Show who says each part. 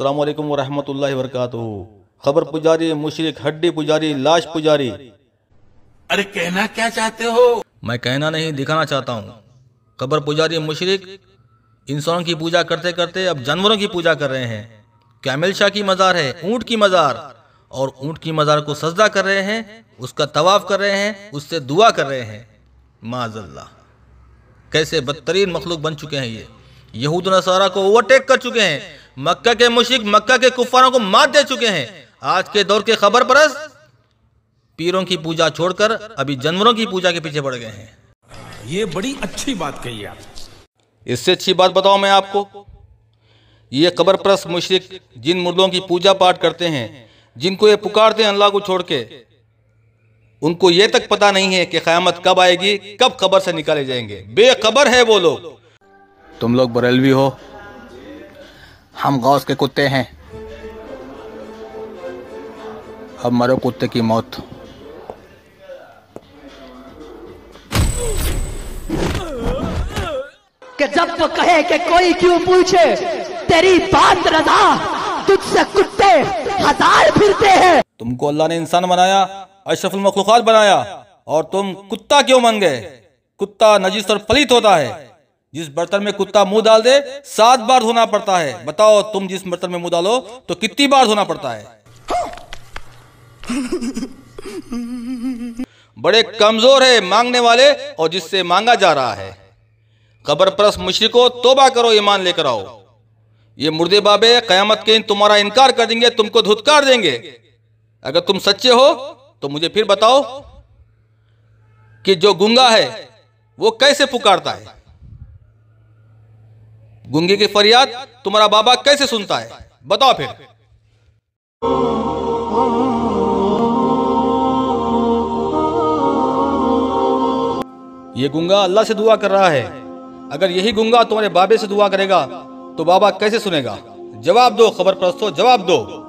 Speaker 1: अलैक्म वरहमतुल्लाह वरकत खबर पुजारी मुशरक हड्डी पुजारी लाश पुजारी अरे कहना क्या चाहते हो मैं कहना नहीं दिखाना चाहता हूँ खबर पुजारी मुशरक इंसानों की पूजा करते करते अब जानवरों की पूजा कर रहे हैं कैमिल शाह की मज़ार है ऊंट की मज़ार और ऊंट की मज़ार को सजदा कर रहे हैं उसका तवाफ़ कर रहे हैं उससे दुआ कर रहे हैं माजल्ला कैसे बदतरीन मखलूक बन चुके हैं ये यहूद नसारा को ओवरटेक कर चुके हैं मक्का के मुशिक मक्का के कुफारों को मात दे चुके हैं आज के दौर के खबर परस पीरों की पूजा छोड़कर अभी जानवरों की पूजा के पीछे पड़ गए हैं ये बड़ी अच्छी बात कही आप इससे अच्छी बात बताओ मैं आपको ये कबर परस मुशरक जिन मुर्दों की पूजा पाठ करते हैं जिनको ये पुकारते हैं अल्लाह को छोड़ के उनको ये तक पता नहीं है कि क़्यामत कब आएगी कब कबर से निकाले जाएंगे बेखबर है वो लोग
Speaker 2: तुम लोग बरेलवी हो हम गौस के कुत्ते हैं अब मरो कुत्ते की मौत
Speaker 1: कि जब वो कहे कि कोई क्यों पूछे तेरी बात रजा तुझसे कुत्ते हजार फिरते हैं तुमको अल्लाह ने इंसान बनाया अशरफुल मखलूक़ात बनाया और तुम कुत्ता क्यों बन गए कुत्ता नजीस और फलित होता है जिस बर्तन में कुत्ता मुंह डाल दे सात बार धोना पड़ता है बताओ तुम जिस बर्तन में मुंह डालो तो कितनी बार धोना पड़ता है बड़े कमजोर है मांगने वाले और जिससे मांगा जा रहा है कबर परस को तोबा करो ईमान लेकर आओ ये मुर्दे बाबे कयामत के इन तुम्हारा इनकार कर देंगे तुमको धुतकार देंगे अगर तुम सच्चे हो तो मुझे फिर बताओ कि जो गुंगा है वो कैसे पुकारता है गुंगे की फरियाद तुम्हारा बाबा कैसे सुनता है बताओ फिर ये गुंगा अल्लाह से दुआ कर रहा है अगर यही गुंगा तुम्हारे बाबे से दुआ करेगा तो बाबा कैसे सुनेगा जवाब दो खबर प्रस्तो जवाब दो